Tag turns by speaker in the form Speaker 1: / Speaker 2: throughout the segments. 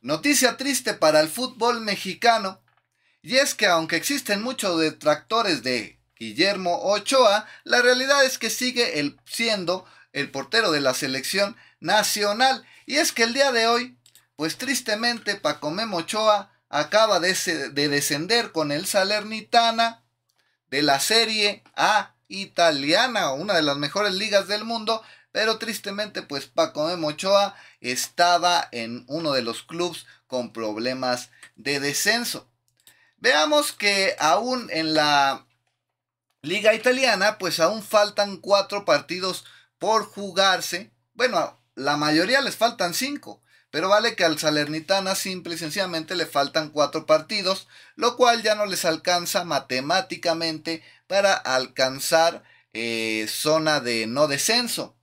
Speaker 1: Noticia triste para el fútbol mexicano, y es que aunque existen muchos detractores de Guillermo Ochoa, la realidad es que sigue siendo el portero de la selección nacional. Y es que el día de hoy, pues tristemente Paco Memo Ochoa acaba de descender con el Salernitana de la Serie A italiana, una de las mejores ligas del mundo, pero tristemente, pues Paco Mochoa estaba en uno de los clubes con problemas de descenso. Veamos que aún en la liga italiana, pues aún faltan cuatro partidos por jugarse. Bueno, la mayoría les faltan cinco. Pero vale que al Salernitana simple y sencillamente le faltan cuatro partidos, lo cual ya no les alcanza matemáticamente para alcanzar eh, zona de no descenso.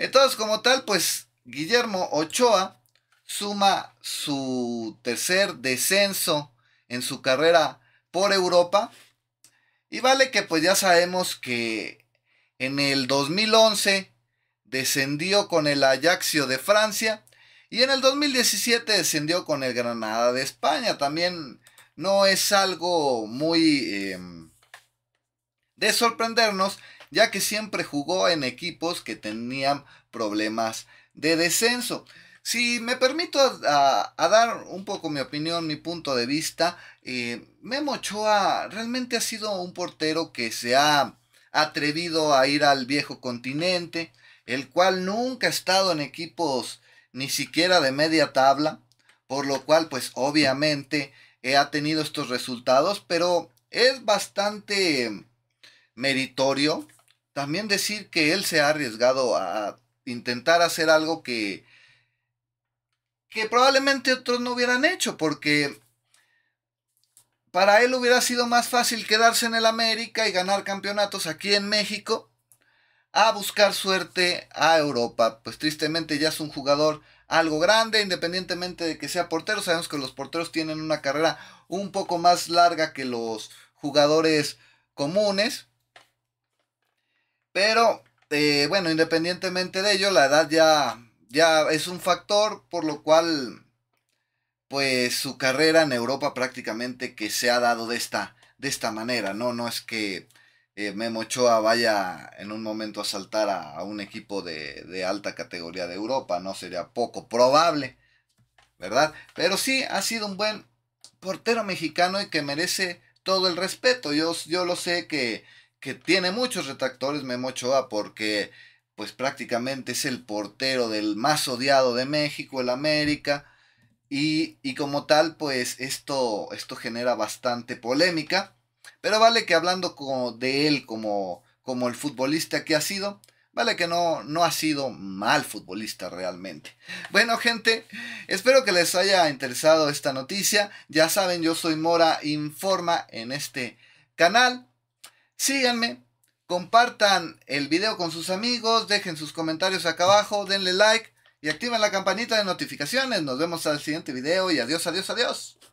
Speaker 1: Entonces, como tal, pues Guillermo Ochoa suma su tercer descenso en su carrera por Europa. Y vale que pues ya sabemos que en el 2011 descendió con el Ajaxio de Francia y en el 2017 descendió con el Granada de España. También no es algo muy em, de sorprendernos ya que siempre jugó en equipos que tenían problemas de descenso. Si me permito a, dar un poco mi opinión, mi punto de vista, Memochoa Memo Ochoa realmente ha sido un portero que se ha atrevido a ir al viejo continente, el cual nunca ha estado en equipos ni siquiera de media tabla, por lo cual pues obviamente eh, ha tenido estos resultados, pero es bastante meritorio también decir que él se ha arriesgado a intentar hacer algo que, que probablemente otros no hubieran hecho, porque para él hubiera sido más fácil quedarse en el América y ganar campeonatos aquí en México a buscar suerte a Europa. Pues tristemente ya es un jugador algo grande, independientemente de que sea portero. Sabemos que los porteros tienen una carrera un poco más larga que los jugadores comunes. Pero eh, bueno, independientemente de ello, la edad ya, ya es un factor por lo cual pues su carrera en Europa prácticamente que se ha dado de esta, de esta manera, ¿no? No es que eh, Memo Ochoa vaya en un momento a saltar a, un equipo de, de, alta categoría de Europa, no sería poco probable, ¿verdad? Pero sí ha sido un buen portero mexicano y que merece todo el respeto. Yo, yo lo sé que que tiene muchos retractores Memo Ochoa porque pues prácticamente es el portero del más odiado de México, el América, y, como tal pues esto, esto genera bastante polémica, pero vale que hablando de él como, como el futbolista que ha sido, Vale que no, no ha sido mal futbolista realmente. Bueno gente, espero que les haya interesado esta noticia. Ya saben, yo soy Mora Informa en este canal. Síganme, compartan el video con sus amigos, dejen sus comentarios acá abajo, denle like y activen la campanita de notificaciones. Nos vemos al siguiente video y adiós, adiós, adiós.